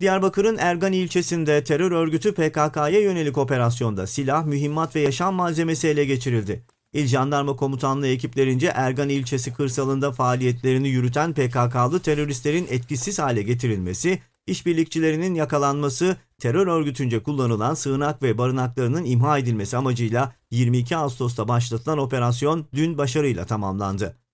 Diyarbakır'ın Ergan ilçesinde terör örgütü PKK'ya yönelik operasyonda silah, mühimmat ve yaşam malzemesi ele geçirildi. İl Jandarma Komutanlığı ekiplerince Ergan ilçesi kırsalında faaliyetlerini yürüten PKK'lı teröristlerin etkisiz hale getirilmesi, işbirlikçilerinin yakalanması, terör örgütünce kullanılan sığınak ve barınaklarının imha edilmesi amacıyla 22 Ağustos'ta başlatılan operasyon dün başarıyla tamamlandı.